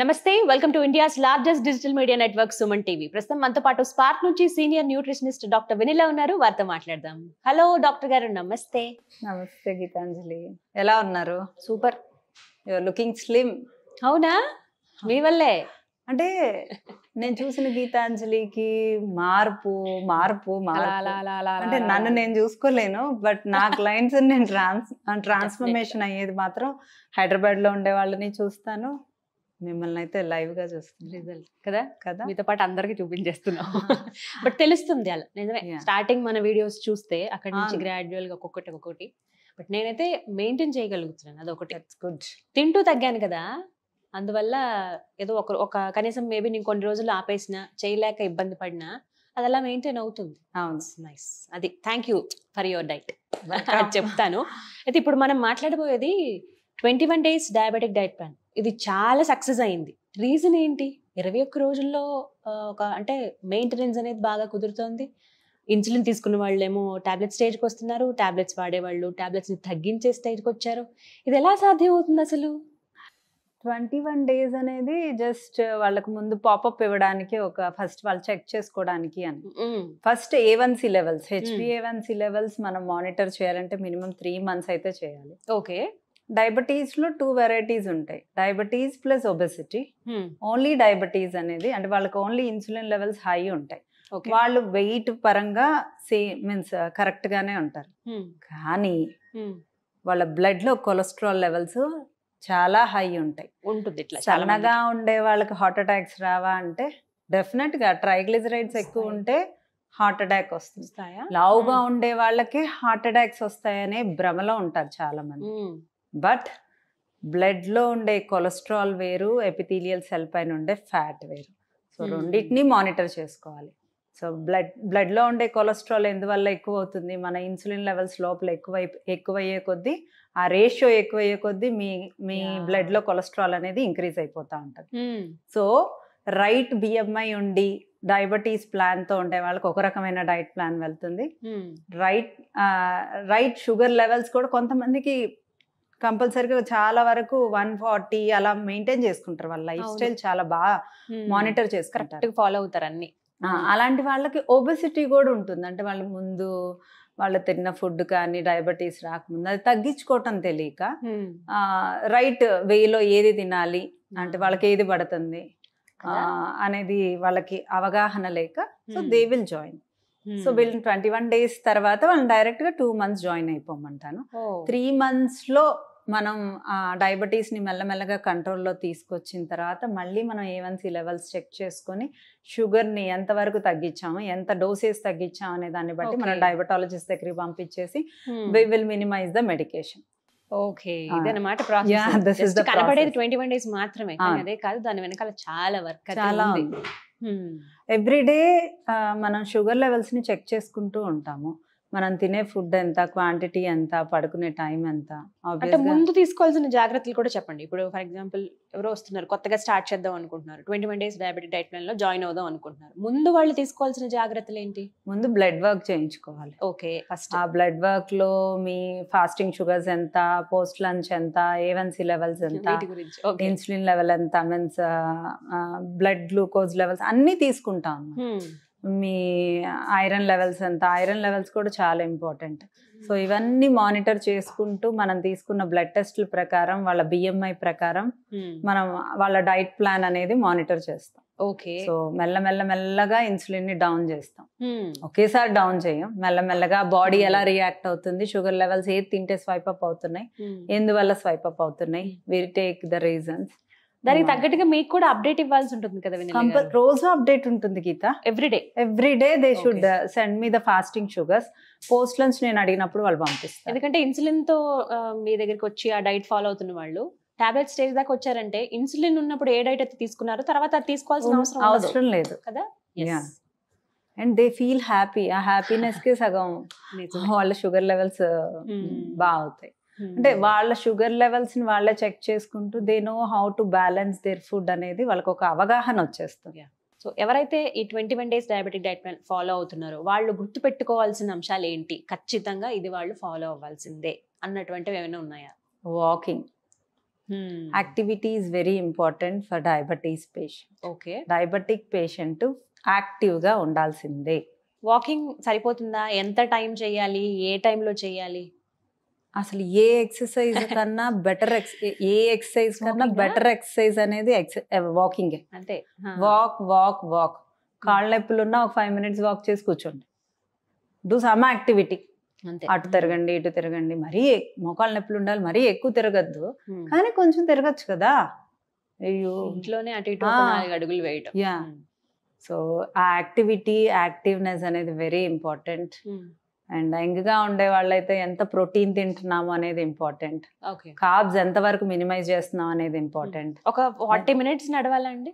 నమస్తే welcome to India's largest digital media network Suman TV ప్రస్తుతం మనతో పాటు స్పార్క్ నుంచి సీనియర్ న్యూట్రిషనిస్ట్ డాక్టర్ వినిలా ఉన్నారు వారితో మాట్లాడదాం హలో డాక్టర్ గారు నమస్తే నమస్తే గీతాంజలి ఎలా ఉన్నారు సూపర్ యువర్ లుకింగ్ స్లిమ్ అవునా మీ వల్లే అంటే నేను చూసిన గీతాంజలికి మార్పు మార్పు అంటే నన్ను నేను చూసుకోలేను బట్ నా క్లయింట్స్ నేను ట్రాన్స్ ట్రాన్స్ఫర్మేషన్ అయ్యేది మాత్రం హైదరాబాద్ లో ఉండే వాళ్ళని చూస్తాను మిమ్మల్ని అయితే లైవ్ గా చూస్తుంది రిజల్ట్ కదా కదా మీతో పాటు అందరికి చూపించేస్తున్నాం బట్ తెలుస్తుంది అలా నిజమే స్టార్టింగ్ మన వీడియోస్ చూస్తే అక్కడ నుంచి గ్రాడ్యువల్ గా ఒక్కొక్కటి ఒక్కొక్కటి బట్ నేనైతే మెయింటైన్ చేయగలుగుతున్నాను ఒకటి గుడ్ తింటూ తగ్గాను కదా అందువల్ల ఏదో ఒక ఒక కనీసం మేబీ నేను కొన్ని రోజులు ఆపేసిన చేయలేక ఇబ్బంది పడినా అది అలా మెయింటైన్ అవుతుంది అవును నైస్ అది thank you for your diet చెప్తాను అయితే ఇప్పుడు మనం మాట్లాడబోయేది twenty one days diabetic diet plan ఇది చాలా సక్సెస్ అయింది రీజన్ ఏంటి ఇరవై ఒక్క రోజుల్లో ఒక అంటే మెయింటెనెన్స్ అనేది బాగా కుదురుతోంది ఇన్సులిన్ తీసుకున్న ఏమో ట్యాబ్లెట్ స్టేజ్కి వస్తున్నారు ట్యాబ్లెట్స్ వాడేవాళ్ళు ట్యాబ్లెట్స్ని తగ్గించే స్టేజ్కి వచ్చారు ఇది ఎలా సాధ్యం అవుతుంది అసలు ట్వంటీ వన్ డేస్ అనేది జస్ట్ వాళ్ళకు ముందు పాపప్ ఇవ్వడానికి ఒక ఫస్ట్ వాళ్ళు చెక్ చేసుకోవడానికి అని first A one C levels A one C levels మనం మానిటర్ చేయాలంటే మినిమం త్రీ మంత్స్ అయితే చేయాలి ఓకే డయాబెటీస్లో టూ వెరైటీస్ ఉంటాయి diabetes plus obesity only diabetes అనేది అంటే వాళ్ళకి ఓన్లీ ఇన్సులిన్ లెవెల్స్ హై ఉంటాయి వాళ్ళు వెయిట్ పరంగా సేమ్ మీన్స్ కరెక్ట్గానే ఉంటారు కానీ వాళ్ళ బ్లడ్లో కొలెస్ట్రాల్ లెవెల్స్ చాలా హై ఉంటాయి ఉంటుంది ఇట్లా సన్నగా ఉండే వాళ్ళకి హార్ట్ అటాక్స్ రావా అంటే డెఫినెట్గా ట్రైగ్లిజరైడ్స్ ఎక్కువ ఉంటే హార్ట్ అటాక్ వస్తుంది లావుగా ఉండే వాళ్ళకి హార్ట్ అటాక్స్ వస్తాయనే భ్రమలో ఉంటారు చాలా మంది బట్ బ్లడ్లో ఉండే కొలెస్ట్రాల్ వేరు ఎపిథీలియల్ సెల్ పైన ఉండే ఫ్యాట్ వేరు సో రెండింటిని మానిటర్ చేసుకోవాలి సో బ్లడ్ బ్లడ్లో ఉండే కొలెస్ట్రాల్ ఎందువల్ల ఎక్కువ అవుతుంది మన ఇన్సులిన్ లెవెల్స్ లోపల ఎక్కువ ఎక్కువయ్యే కొద్దీ ఆ రేషియో ఎక్కువయ్యే కొద్దీ మీ మీ బ్లడ్లో కొలెస్ట్రాల్ అనేది ఇంక్రీజ్ అయిపోతూ ఉంటుంది సో రైట్ బిఎంఐ ఉండి డయాబెటీస్ ప్లాన్తో ఉండే వాళ్ళకి ఒక రకమైన డైట్ ప్లాన్ వెళ్తుంది రైట్ రైట్ షుగర్ లెవెల్స్ కూడా కొంతమందికి కంపల్సరీగా చాలా వరకు వన్ ఫార్టీ అలా మెయింటైన్ చేసుకుంటారు వాళ్ళ లైఫ్ స్టైల్ చాలా బాగా మానిటర్ చేసుకుంటారు ఫాలో అవుతారు అన్ని అలాంటి వాళ్ళకి ఒబెసిటీ కూడా ఉంటుంది అంటే వాళ్ళ ముందు వాళ్ళు తిన్న ఫుడ్ కానీ డయాబెటీస్ రాకముందు అది తగ్గించుకోవటం తెలియక రైట్ వేలో ఏది తినాలి అంటే వాళ్ళకి ఏది పడుతుంది అనేది వాళ్ళకి అవగాహన లేక so they will join so వీళ్ళని ట్వంటీ వన్ డేస్ తర్వాత వాళ్ళని డైరెక్ట్గా టూ మంత్స్ జాయిన్ అయిపోమంటాను త్రీ మంత్స్లో మనం ఆ డయాబెటీస్ని మెల్లమెల్లగా కంట్రోల్లో తీసుకొచ్చిన తర్వాత మళ్ళీ మనం ఏవన్సీ లెవెల్స్ చెక్ చేసుకొని షుగర్ని ఎంతవరకు తగ్గించాము ఎంత డోసేస్ తగ్గించాము అనే దాన్ని బట్టి మనం డయాబెటాలజిస్ట్ దగ్గరికి పంపించేసి we will minimize the medication okay ఇదన్నమాట ప్రాసెస్ ట్వంటీ వన్ డేస్ మాత్రమే అదే కాదు దాని వెనకాల చాలా వర్క్ చాలా ఎవ్రీడే మనం షుగర్ లెవెల్స్ని చెక్ చేసుకుంటూ ఉంటాము మనం తినే ఫుడ్ ఎంత క్వాంటిటీ ఎంత పడుకునే టైం ఎంత అంటే ముందు తీసుకోవాల్సిన జాగ్రత్తలు కూడా చెప్పండి ఇప్పుడు ఫర్ ఎగ్జాంపుల్ ఎవరో వస్తున్నారు కొత్తగా స్టార్ట్ చేద్దాం అనుకుంటున్నారు twenty one days diabetic diet plan లో జాయిన్ అవుదాం అనుకుంటున్నారు ముందు వాళ్ళు తీసుకోవాల్సిన జాగ్రత్తలు ఏంటి ముందు బ్లడ్ వర్క్ చేయించుకోవాలి ఓకే ఫస్ట్ ఆ బ్లడ్ వర్క్ లో మీ ఫాస్టింగ్ షుగర్స్ ఎంత పోస్ట్ లంచ్ ఎంత ఏవన్సీ లెవెల్స్ ఎంత ఇన్సులిన్ లెవెల్ ఎంత మీన్స్ బ్లడ్ గ్లూకోజ్ లెవెల్స్ అన్ని తీసుకుంటాం మీ ఐరన్ లెవెల్స్ ఎంత ఐరన్ లెవెల్స్ కూడా చాలా ఇంపార్టెంట్ సో ఇవన్నీ మానిటర్ చేసుకుంటూ మనం తీసుకున్న బ్లడ్ టెస్ట్ల ప్రకారం వాళ్ళ బిఎంఐ ప్రకారం మనం వాళ్ళ డైట్ ప్లాన్ అనేది మానిటర్ చేస్తాం ఓకే సో మెల్లమెల్ల మెల్లగా ఇన్సులిన్ ని డౌన్ చేస్తాం ఒకేసారి డౌన్ చేయం మెల్లమెల్లగా బాడీ ఎలా రియాక్ట్ అవుతుంది షుగర్ లెవెల్స్ ఏది తింటే స్వైప్ అప్ అవుతున్నాయి ఎందువల్ల స్వైప్ అప్ అవుతున్నాయి విల్ టేక్ ద రీజన్స్ దానికి తగ్గట్టుగా మీకు కూడా అప్డేట్ ఇవ్వాల్సి ఉంటుంది కదా రోజు అప్డేట్ ఉంటుంది Geetha everyday everyday they should send me the fasting sugars post lunch నేను అడిగినప్పుడు వాళ్ళు పంపిస్తారు ఎందుకంటే ఇన్సులిన్ తో మీ దగ్గరికి వచ్చి ఆ డైట్ ఫాలో అవుతున్న వాళ్ళు టాబ్లెట్ స్టేజ్ దాకా వచ్చారంటే ఇన్సులిన్ ఉన్నప్పుడు ఏ డైట్ అయితే తీసుకున్నారో తర్వాత అది తీసుకోవాల్సిన అవసరం అవసరం లేదు కదా అండ్ దే ఫీల్ హ్యాపీ ఆ హ్యాపీనెస్ కి సగం వాళ్ళ షుగర్ లెవెల్స్ hmm. బాగా అవుతాయి అంటే hmm. వాళ్ళ షుగర్ లెవెల్స్ని వాళ్ళే చెక్ చేసుకుంటూ they know how to balance their food అనేది వాళ్ళకి ఒక అవగాహన వచ్చేస్తుంది సో ఎవరైతే ఈ twenty one days diabetic diet plan follow అవుతున్నారో వాళ్ళు గుర్తుపెట్టుకోవాల్సిన అంశాలు ఏంటి ఖచ్చితంగా ఇది వాళ్ళు ఫాలో అవ్వాల్సిందే అన్నటువంటివి ఏమైనా ఉన్నాయా walking activity is very important for diabetes patient okay diabetic patient యాక్టివ్గా ఉండాల్సిందే వాకింగ్ సరిపోతుందా ఎంత టైం చేయాలి ఏ టైంలో చేయాలి అసలు ఏ ఎక్సర్సైజ్ కన్నా బెటర్ ఏ ఎక్సర్సైజ్ కన్నా బెటర్ ఎక్సర్సైజ్ అనేది వాకింగ్ అంటే వాక్ వాక్ వాక్ కాళ్ళ నొప్పులు ఉన్నా ఒక ఫైవ్ మినిట్స్ వాక్ చేసి కూర్చోండి డూ సమ్ యాక్టివిటీ అంతే అటు తిరగండి ఇటు తిరగండి మరీ మోకాళ్ళ నొప్పులు ఉండాలి మరీ ఎక్కువ తిరగద్దు కానీ కొంచెం తిరగచ్చు కదా అయ్యో ఇంట్లోనే అటు ఇటు అడుగులు వేయటం యా సో ఆ యాక్టివిటీ యాక్టివ్నెస్ అనేది వెరీ ఇంపార్టెంట్ అండ్ గా ఉండే వాళ్ళైతే ఎంత ప్రోటీన్ తింటున్నాము అనేది ఇంపార్టెంట్ కార్బ్స్ ఎంత వరకు మినిమైజ్ చేస్తున్నాం అనేది ఇంపార్టెంట్ ఒక ఫార్టీ మినిట్స్ నడవాలండి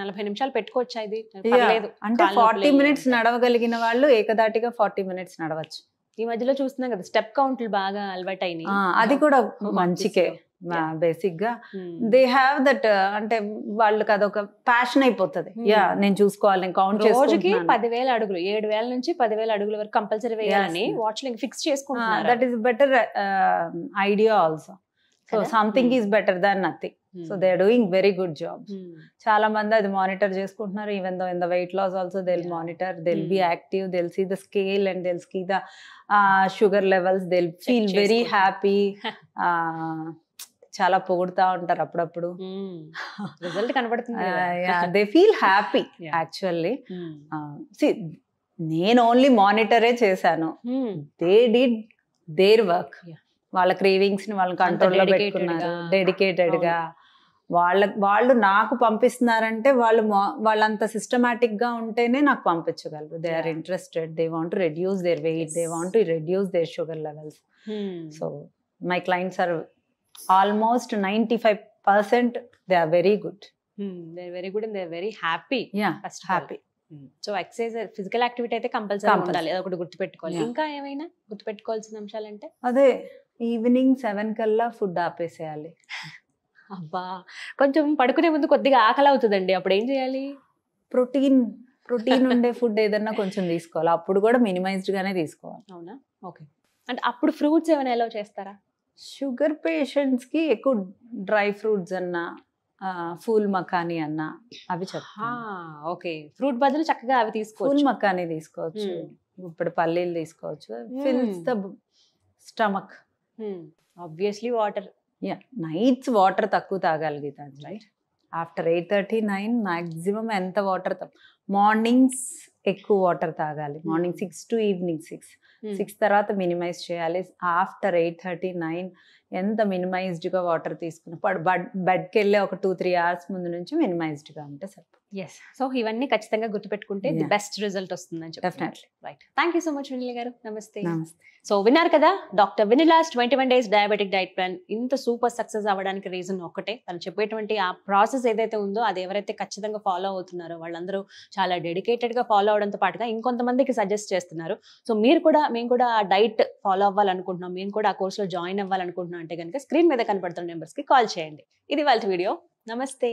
నలభై నిమిషాలు పెట్టుకోవచ్చా ఇది అంటే ఫార్టీ మినిట్స్ నడవగలిగిన వాళ్ళు ఏకదాటిగా ఫార్టీ మినిట్స్ నడవచ్చు ఈ మధ్యలో చూస్తున్నాం కదా స్టెప్ కౌంట్లు బాగా అయినాయి అది కూడా oh, మంచికే బేసిక్ గా దే హ్యావ్ దట్ అంటే వాళ్ళకి అదొక ప్యాషన్ అయిపోతుంది యా నేను చూసుకోవాలి నేను కౌంట్ రోజుకి పదివేల అడుగులు ఏడు వేల నుంచి పదివేల అడుగుల వరకు కంపల్సరీ వేయాలని వాచ్ ఫిక్స్ చేసుకుంటున్నాను that is better idea also so something is better than nothing so they are doing very good job చాలా మంది అది మానిటర్ చేసుకుంటున్నారు even though in the weight loss also they'll monitor they'll be active they'll see the scale and they'll see the sugar levels they'll feel very happy చాలా పొగుడుతా ఉంటారు అప్పుడప్పుడు result hmm. కనబడుతుంది they feel happy actually సి నేను only మానిటరే చేశాను they did their work వాళ్ళ cravings ని వాళ్ళని కంట్రోల్లో పెట్టుకున్నారు డెడికేటెడ్ గా వాళ్ళ వాళ్ళు నాకు పంపిస్తున్నారంటే వాళ్ళు వాళ్ళంత గా ఉంటేనే నాకు పంపించగలరు they are interested they want reduce their weight they want reduce their sugar levels so my clients are almost ninety five percent they are very good they very good and they very happy first happy so exercise physical activity అయితే compulsory ఉండాలి ఒకటి గుర్తుపెట్టుకోవాలి ఇంకా ఏమైనా గుర్తుపెట్టుకోవాల్సిన అంశాలు అంటే అదే ఈవినింగ్ సెవెన్ కల్లా ఫుడ్ ఆపేసేయాలి అబ్బా కొంచెం పడుకునే ముందు కొద్దిగా ఆకలి అవుతుందండి అప్పుడు ఏం చేయాలి ప్రోటీన్ ప్రోటీన్ ఉండే ఫుడ్ ఏదన్నా కొంచెం తీసుకోవాలి అప్పుడు కూడా మినిమైజ్డ్ గానే తీసుకోవాలి అవునా ఓకే అంటే అప్పుడు ఫ్రూట్స్ ఏమైనా ఎలా చేస్తారా షుగర్ పేషెంట్స్ కి ఎక్కువ డ్రై ఫ్రూట్స్ అన్నా ఫూల్ మకాని అన్న అవి చెప్తా ఓకే ఫ్రూట్ బదులు చక్కగా అవి తీసుకోవచ్చు ఫూల్ మకాని తీసుకోవచ్చు ఇప్పుడు పల్లీలు తీసుకోవచ్చు fills the stomach obviously water yeah nights water తక్కువ తాగాలి right after eight thirty nine maximum ఎంత వాటర్ మార్నింగ్స్ ఎక్కువ వాటర్ తాగాలి morning six to evening six six తర్వాత మినిమైజ్ చేయాలి ఆఫ్టర్ ఎయిట్ థర్టీ నైన్ ఎంత మినిమైజ్డ్గా వాటర్ తీసుకున్న బెడ్ బెడ్కి వెళ్ళే ఒక టూ త్రీ అవర్స్ ముందు నుంచి మినిమైజ్డ్గా ఉంటే సరిపోతుంది ఎస్ సో ఇవన్నీ ఖచ్చితంగా గుర్తుపెట్టుకుంటే బెస్ట్ రిజల్ట్ వస్తుందని చెప్పి definitely right thank you so much Vinil గారు నమస్తే సో విన్నారు కదా doctor Vinila's twenty one days diabetic diet plan ఇంత సూపర్ సక్సెస్ అవ్వడానికి రీజన్ ఒక్కటే తను చెప్పేటువంటి ఆ ప్రాసెస్ ఏదైతే ఉందో అది ఎవరైతే ఖచ్చితంగా ఫాలో అవుతున్నారో వాళ్ళందరూ చాలా డెడికేటెడ్గా ఫాలో అవడంతో పాటుగా ఇంకొంతమందికి సజెస్ట్ చేస్తున్నారు సో మీరు కూడా మేము కూడా ఆ డైట్ ఫాలో అవ్వాలనుకుంటున్నాం మేము కూడా ఆ కోర్సులో జాయిన్ అవ్వాలనుకుంటున్నాం అంటే కనుక స్క్రీన్ మీద కనపడుతున్న నెంబర్స్కి కాల్ చేయండి ఇది వాళ్ళ వీడియో నమస్తే